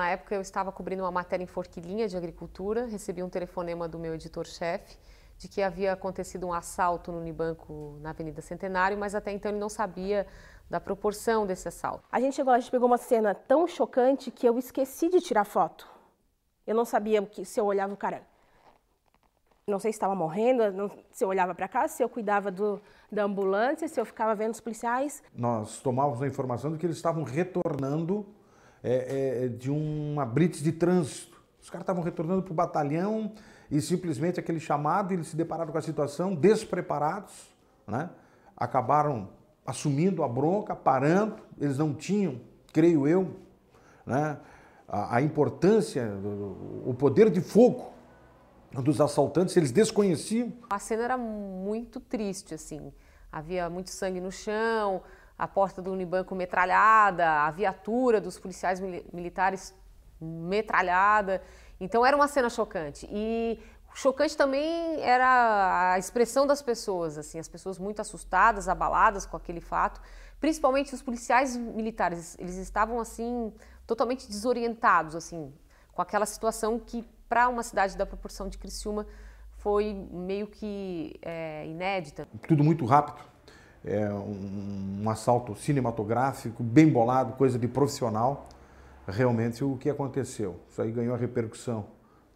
Na época eu estava cobrindo uma matéria em Forquilinha de agricultura, recebi um telefonema do meu editor-chefe de que havia acontecido um assalto no Unibanco na Avenida Centenário, mas até então ele não sabia da proporção desse assalto. A gente chegou lá, a gente pegou uma cena tão chocante que eu esqueci de tirar foto. Eu não sabia que, se eu olhava o cara. Não sei se estava morrendo, não, se eu olhava para cá, se eu cuidava do, da ambulância, se eu ficava vendo os policiais. Nós tomávamos a informação de que eles estavam retornando é, é, de uma blitz de trânsito. Os caras estavam retornando para o batalhão e simplesmente aquele chamado, eles se depararam com a situação, despreparados, né? acabaram assumindo a bronca, parando, eles não tinham, creio eu, né? a, a importância, do, o poder de fogo dos assaltantes, eles desconheciam. A cena era muito triste, assim, havia muito sangue no chão, a porta do Unibanco metralhada, a viatura dos policiais mil militares metralhada. Então era uma cena chocante. E chocante também era a expressão das pessoas, assim, as pessoas muito assustadas, abaladas com aquele fato, principalmente os policiais militares, eles estavam assim totalmente desorientados, assim, com aquela situação que para uma cidade da proporção de Criciúma foi meio que é, inédita. Tudo muito rápido é, um, um assalto cinematográfico, bem bolado, coisa de profissional. Realmente o que aconteceu? Isso aí ganhou a repercussão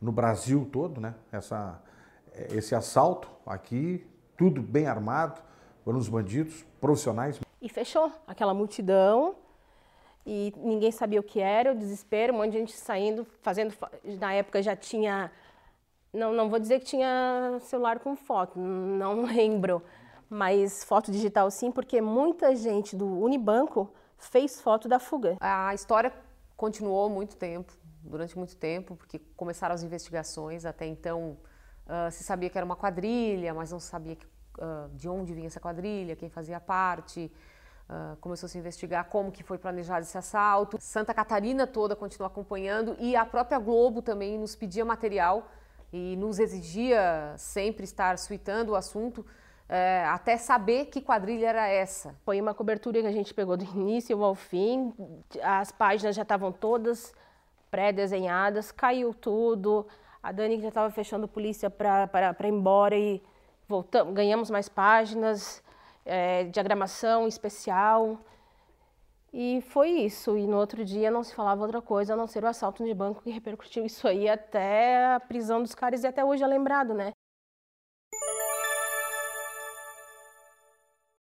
no Brasil todo, né? Essa, esse assalto aqui, tudo bem armado, foram os bandidos profissionais. E fechou aquela multidão e ninguém sabia o que era, o desespero, um monte de gente saindo, fazendo. Na época já tinha. Não, não vou dizer que tinha celular com foto, não lembro mas foto digital sim, porque muita gente do Unibanco fez foto da fuga. A história continuou muito tempo, durante muito tempo, porque começaram as investigações. Até então uh, se sabia que era uma quadrilha, mas não se sabia que, uh, de onde vinha essa quadrilha, quem fazia parte. Uh, começou a se investigar como que foi planejado esse assalto. Santa Catarina toda continua acompanhando e a própria Globo também nos pedia material e nos exigia sempre estar suitando o assunto é, até saber que quadrilha era essa. Foi uma cobertura que a gente pegou do início ao fim, as páginas já estavam todas pré-desenhadas, caiu tudo. A Dani já estava fechando polícia para ir embora e voltamos, ganhamos mais páginas, é, diagramação especial. E foi isso. E no outro dia não se falava outra coisa a não ser o assalto de banco que repercutiu isso aí até a prisão dos caras e até hoje é lembrado, né?